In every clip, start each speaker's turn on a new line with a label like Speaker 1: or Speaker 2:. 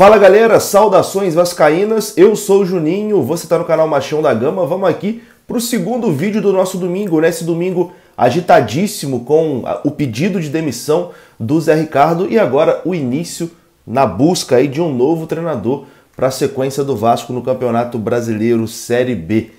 Speaker 1: Fala galera, saudações vascaínas, eu sou o Juninho, você está no canal Machão da Gama, vamos aqui para o segundo vídeo do nosso domingo, nesse domingo agitadíssimo com o pedido de demissão do Zé Ricardo e agora o início na busca aí de um novo treinador para a sequência do Vasco no Campeonato Brasileiro Série B.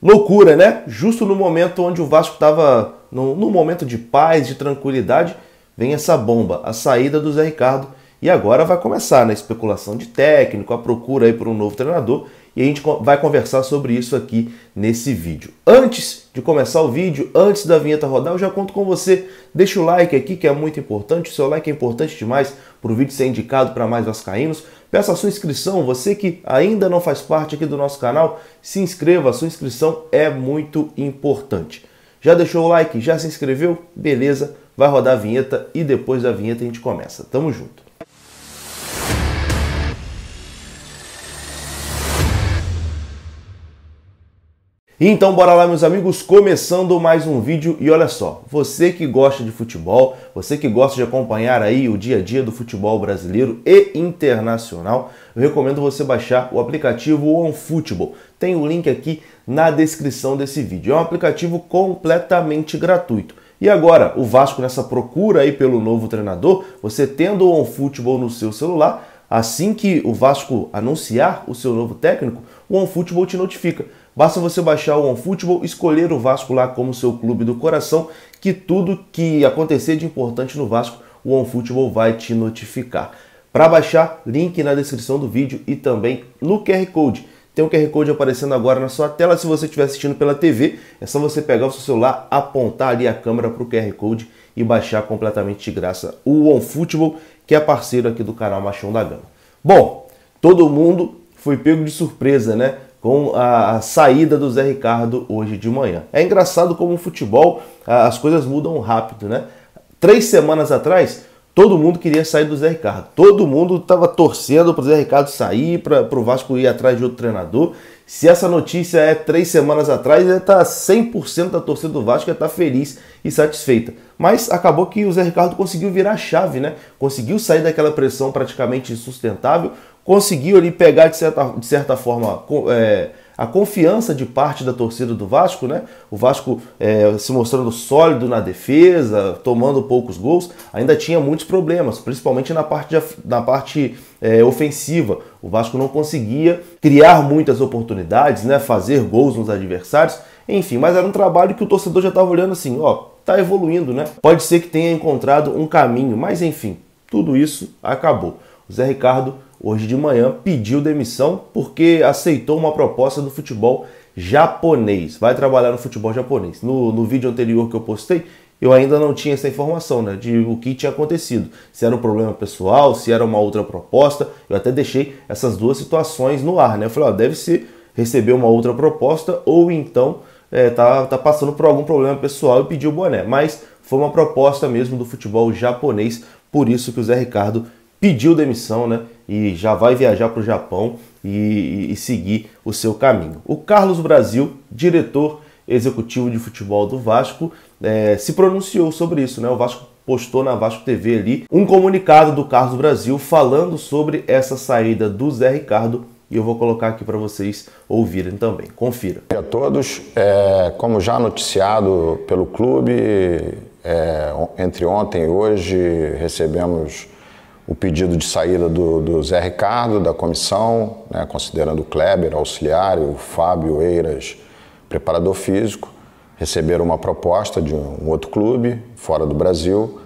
Speaker 1: Loucura, né? Justo no momento onde o Vasco estava num momento de paz, de tranquilidade, vem essa bomba, a saída do Zé Ricardo e agora vai começar na né? especulação de técnico, a procura aí por um novo treinador, e a gente vai conversar sobre isso aqui nesse vídeo. Antes de começar o vídeo, antes da vinheta rodar, eu já conto com você. Deixa o like aqui que é muito importante, o seu like é importante demais para o vídeo ser indicado para mais vascaínos. Peço a sua inscrição, você que ainda não faz parte aqui do nosso canal, se inscreva, a sua inscrição é muito importante. Já deixou o like? Já se inscreveu? Beleza, vai rodar a vinheta e depois da vinheta a gente começa. Tamo junto! Então bora lá meus amigos, começando mais um vídeo e olha só, você que gosta de futebol, você que gosta de acompanhar aí o dia a dia do futebol brasileiro e internacional, eu recomendo você baixar o aplicativo OneFootball. Tem o link aqui na descrição desse vídeo. É um aplicativo completamente gratuito. E agora, o Vasco nessa procura aí pelo novo treinador, você tendo o OneFootball no seu celular, assim que o Vasco anunciar o seu novo técnico, o OneFootball te notifica Basta você baixar o OneFootball, escolher o Vasco lá como seu clube do coração, que tudo que acontecer de importante no Vasco, o OneFootball vai te notificar. Para baixar, link na descrição do vídeo e também no QR Code. Tem um QR Code aparecendo agora na sua tela. Se você estiver assistindo pela TV, é só você pegar o seu celular, apontar ali a câmera para o QR Code e baixar completamente de graça o OneFootball, que é parceiro aqui do canal Machão da Gama. Bom, todo mundo foi pego de surpresa, né? com a saída do Zé Ricardo hoje de manhã. É engraçado como o futebol as coisas mudam rápido, né? Três semanas atrás, todo mundo queria sair do Zé Ricardo. Todo mundo estava torcendo para o Zé Ricardo sair, para o Vasco ir atrás de outro treinador. Se essa notícia é três semanas atrás, está 100% da torcida do Vasco está feliz e satisfeita. Mas acabou que o Zé Ricardo conseguiu virar a chave, né? Conseguiu sair daquela pressão praticamente insustentável, conseguiu ali pegar, de certa, de certa forma, é, a confiança de parte da torcida do Vasco, né? O Vasco é, se mostrando sólido na defesa, tomando poucos gols, ainda tinha muitos problemas, principalmente na parte, de, na parte é, ofensiva. O Vasco não conseguia criar muitas oportunidades, né? Fazer gols nos adversários, enfim. Mas era um trabalho que o torcedor já estava olhando assim, ó, tá evoluindo, né? Pode ser que tenha encontrado um caminho, mas enfim, tudo isso acabou. O Zé Ricardo hoje de manhã, pediu demissão porque aceitou uma proposta do futebol japonês. Vai trabalhar no futebol japonês. No, no vídeo anterior que eu postei, eu ainda não tinha essa informação né, de o que tinha acontecido. Se era um problema pessoal, se era uma outra proposta. Eu até deixei essas duas situações no ar. Né? Eu falei, ó, deve ser receber uma outra proposta ou então é, tá, tá passando por algum problema pessoal e pediu o boné. Mas foi uma proposta mesmo do futebol japonês, por isso que o Zé Ricardo pediu demissão, né? E já vai viajar para o Japão e, e, seguir o seu caminho. O Carlos Brasil, diretor executivo de futebol do Vasco, é, se pronunciou sobre isso, né? O Vasco postou na Vasco TV ali um comunicado do Carlos Brasil falando sobre essa saída do Zé Ricardo e eu vou colocar aqui para vocês ouvirem também. Confira. Bom dia a todos.
Speaker 2: É, como já noticiado pelo clube, é, entre ontem e hoje recebemos o pedido de saída do, do Zé Ricardo, da comissão, né, considerando o Kleber, auxiliar, o Fábio Eiras, preparador físico, receberam uma proposta de um outro clube fora do Brasil.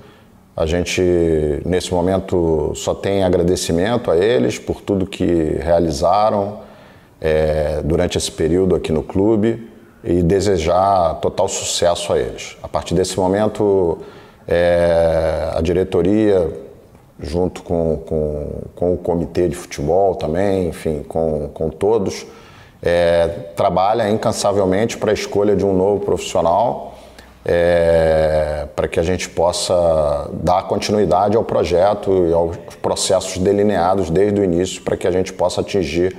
Speaker 2: A gente, nesse momento, só tem agradecimento a eles por tudo que realizaram é, durante esse período aqui no clube e desejar total sucesso a eles. A partir desse momento, é, a diretoria junto com, com, com o comitê de futebol também, enfim, com, com todos, é, trabalha incansavelmente para a escolha de um novo profissional, é, para que a gente possa dar continuidade ao projeto e aos processos delineados desde o início, para que a gente possa atingir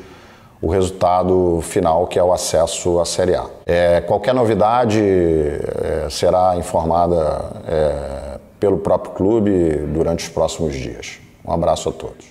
Speaker 2: o resultado final, que é o acesso à Série A. É, qualquer novidade é, será informada é, pelo próprio clube durante os próximos dias. Um abraço a todos.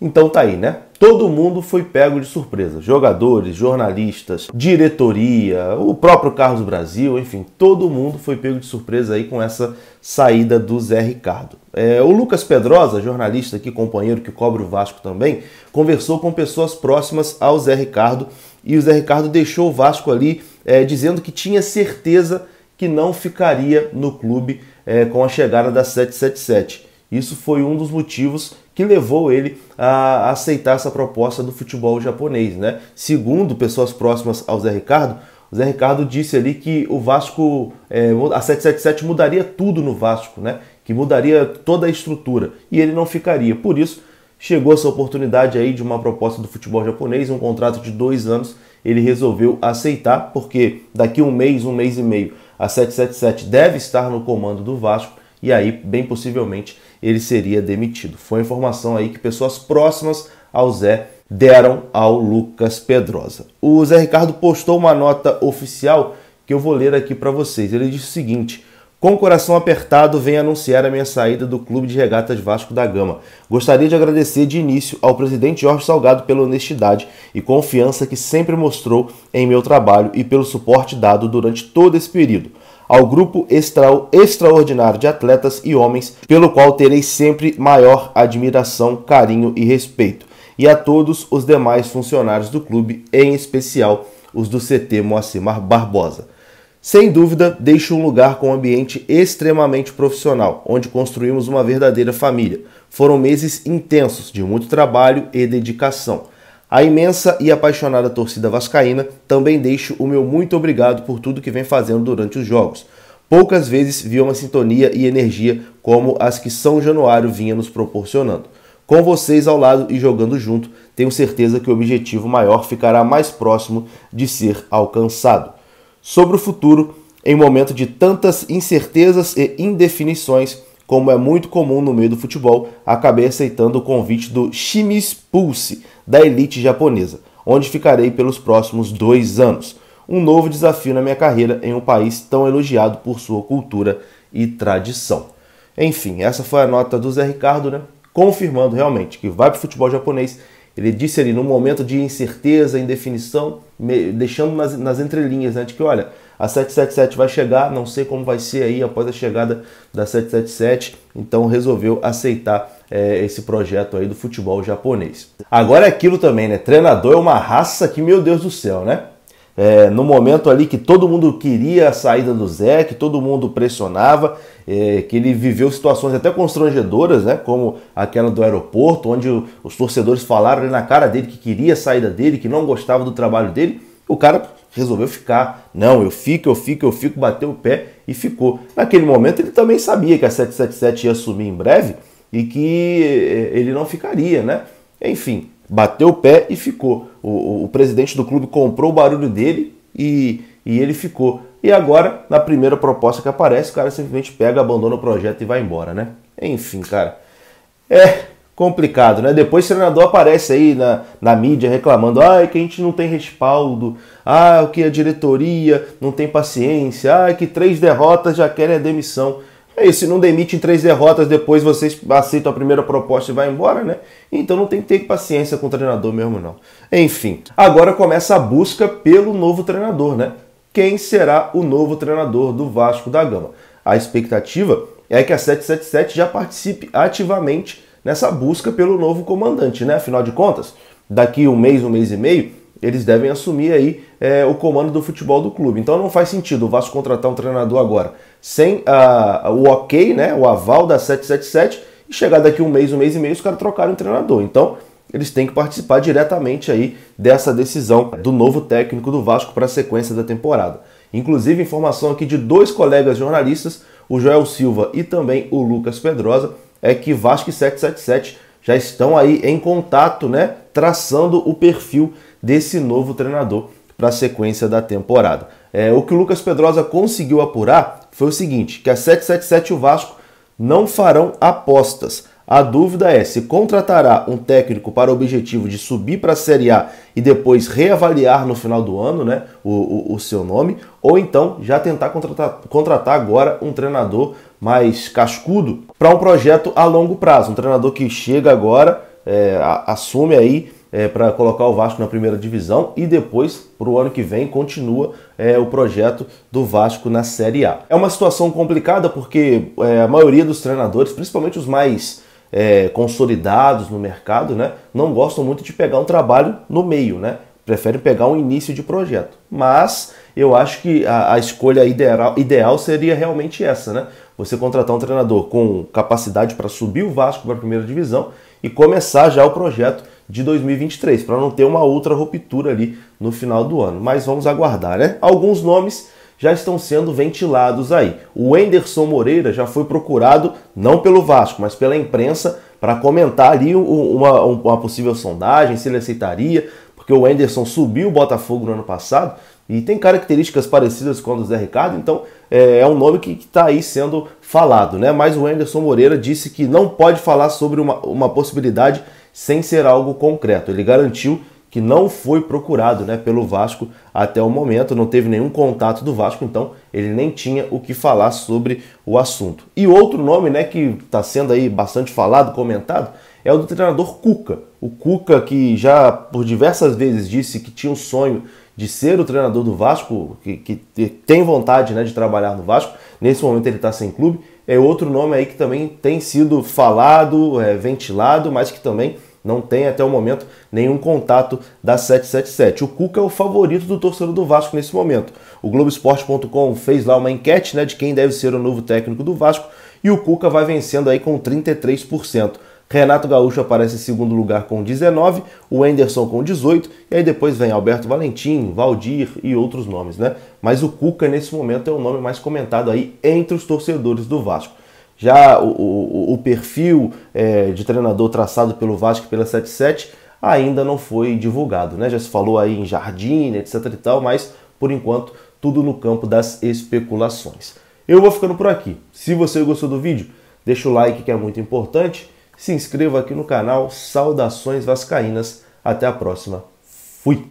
Speaker 1: Então tá aí, né? Todo mundo foi pego de surpresa. Jogadores, jornalistas, diretoria, o próprio Carlos Brasil, enfim, todo mundo foi pego de surpresa aí com essa saída do Zé Ricardo. É, o Lucas Pedrosa, jornalista aqui, companheiro que cobre o Vasco também, conversou com pessoas próximas ao Zé Ricardo e o Zé Ricardo deixou o Vasco ali é, dizendo que tinha certeza que não ficaria no clube é, com a chegada da 777. Isso foi um dos motivos que levou ele a aceitar essa proposta do futebol japonês. Né? Segundo pessoas próximas ao Zé Ricardo, o Zé Ricardo disse ali que o Vasco, é, a 777 mudaria tudo no Vasco, né? que mudaria toda a estrutura e ele não ficaria. Por isso, chegou essa oportunidade aí de uma proposta do futebol japonês, um contrato de dois anos. Ele resolveu aceitar, porque daqui um mês, um mês e meio, a 777 deve estar no comando do Vasco e aí, bem possivelmente, ele seria demitido. Foi informação aí que pessoas próximas ao Zé deram ao Lucas Pedrosa. O Zé Ricardo postou uma nota oficial que eu vou ler aqui para vocês. Ele diz o seguinte: com o coração apertado, venho anunciar a minha saída do Clube de Regatas Vasco da Gama. Gostaria de agradecer de início ao presidente Jorge Salgado pela honestidade e confiança que sempre mostrou em meu trabalho e pelo suporte dado durante todo esse período. Ao grupo extra extraordinário de atletas e homens, pelo qual terei sempre maior admiração, carinho e respeito. E a todos os demais funcionários do clube, em especial os do CT Moacir Barbosa. Sem dúvida, deixa um lugar com um ambiente extremamente profissional, onde construímos uma verdadeira família. Foram meses intensos de muito trabalho e dedicação. A imensa e apaixonada torcida vascaína também deixo o meu muito obrigado por tudo que vem fazendo durante os jogos. Poucas vezes vi uma sintonia e energia como as que São Januário vinha nos proporcionando. Com vocês ao lado e jogando junto, tenho certeza que o objetivo maior ficará mais próximo de ser alcançado sobre o futuro em momento de tantas incertezas e indefinições, como é muito comum no meio do futebol, acabei aceitando o convite do Shimis Pulse, da elite japonesa, onde ficarei pelos próximos dois anos. Um novo desafio na minha carreira em um país tão elogiado por sua cultura e tradição. Enfim, essa foi a nota do Zé Ricardo, né? Confirmando realmente que vai para o futebol japonês ele disse ali, no momento de incerteza, indefinição, deixando nas, nas entrelinhas, né, de que, olha, a 777 vai chegar, não sei como vai ser aí após a chegada da 777, então resolveu aceitar é, esse projeto aí do futebol japonês. Agora é aquilo também, né? Treinador é uma raça que, meu Deus do céu, né? É, no momento ali que todo mundo queria a saída do Zé, que todo mundo pressionava, é, que ele viveu situações até constrangedoras, né, como aquela do aeroporto, onde o, os torcedores falaram na cara dele que queria a saída dele, que não gostava do trabalho dele, o cara resolveu ficar. Não, eu fico, eu fico, eu fico, bateu o pé e ficou. Naquele momento ele também sabia que a 777 ia sumir em breve e que é, ele não ficaria, né? Enfim, bateu o pé e ficou. O, o, o presidente do clube comprou o barulho dele e, e ele ficou. E agora, na primeira proposta que aparece, o cara simplesmente pega, abandona o projeto e vai embora, né? Enfim, cara. É complicado, né? Depois o treinador aparece aí na, na mídia reclamando: ai, que a gente não tem respaldo, ah, que a diretoria não tem paciência, ah, que três derrotas já querem a demissão. É isso, se não demite em três derrotas, depois vocês aceitam a primeira proposta e vai embora, né? Então não tem que ter paciência com o treinador mesmo, não. Enfim, agora começa a busca pelo novo treinador, né? Quem será o novo treinador do Vasco da Gama? A expectativa é que a 777 já participe ativamente nessa busca pelo novo comandante, né? Afinal de contas, daqui um mês, um mês e meio, eles devem assumir aí é, o comando do futebol do clube. Então não faz sentido o Vasco contratar um treinador agora sem o ok, né, o aval da 777 e chegar daqui um mês, um mês e meio, os caras trocaram o treinador. Então eles têm que participar diretamente aí dessa decisão do novo técnico do Vasco para a sequência da temporada. Inclusive, informação aqui de dois colegas jornalistas, o Joel Silva e também o Lucas Pedrosa, é que Vasco e 777 já estão aí em contato, né, traçando o perfil desse novo treinador para a sequência da temporada. É, o que o Lucas Pedrosa conseguiu apurar foi o seguinte: que a 777 e o Vasco não farão apostas. A dúvida é se contratará um técnico para o objetivo de subir para a Série A e depois reavaliar no final do ano né, o, o, o seu nome, ou então já tentar contratar, contratar agora um treinador mais cascudo para um projeto a longo prazo. Um treinador que chega agora, é, assume aí é, para colocar o Vasco na primeira divisão e depois, para o ano que vem, continua é, o projeto do Vasco na Série A. É uma situação complicada porque é, a maioria dos treinadores, principalmente os mais é, consolidados no mercado, né, não gostam muito de pegar um trabalho no meio, né? Preferem pegar um início de projeto. Mas eu acho que a, a escolha ideal, ideal seria realmente essa, né? Você contratar um treinador com capacidade para subir o Vasco para a primeira divisão e começar já o projeto de 2023, para não ter uma outra ruptura ali no final do ano. Mas vamos aguardar, né? Alguns nomes já estão sendo ventilados aí. O Enderson Moreira já foi procurado, não pelo Vasco, mas pela imprensa, para comentar ali uma, uma possível sondagem, se ele aceitaria, porque o Enderson subiu o Botafogo no ano passado e tem características parecidas com a do Zé Ricardo, então é, é um nome que está aí sendo falado, né? Mas o Enderson Moreira disse que não pode falar sobre uma, uma possibilidade sem ser algo concreto. Ele garantiu que não foi procurado né, pelo Vasco até o momento, não teve nenhum contato do Vasco, então ele nem tinha o que falar sobre o assunto. E outro nome né, que está sendo aí bastante falado, comentado, é o do treinador Cuca. O Cuca, que já por diversas vezes disse que tinha o sonho de ser o treinador do Vasco, que, que tem vontade né, de trabalhar no Vasco, nesse momento ele está sem clube, é outro nome aí que também tem sido falado, é, ventilado, mas que também não tem até o momento nenhum contato da 777. O Cuca é o favorito do torcedor do Vasco nesse momento. O Globoesporte.com fez lá uma enquete né, de quem deve ser o novo técnico do Vasco e o Cuca vai vencendo aí com 33%. Renato Gaúcho aparece em segundo lugar com 19, o Enderson com 18, e aí depois vem Alberto Valentim, Valdir e outros nomes, né? Mas o Cuca, nesse momento, é o nome mais comentado aí entre os torcedores do Vasco. Já o, o, o perfil é, de treinador traçado pelo Vasco pela 77 ainda não foi divulgado, né? Já se falou aí em Jardim, etc e tal, mas por enquanto tudo no campo das especulações. Eu vou ficando por aqui. Se você gostou do vídeo, deixa o like que é muito importante se inscreva aqui no canal. Saudações Vascaínas. Até a próxima. Fui!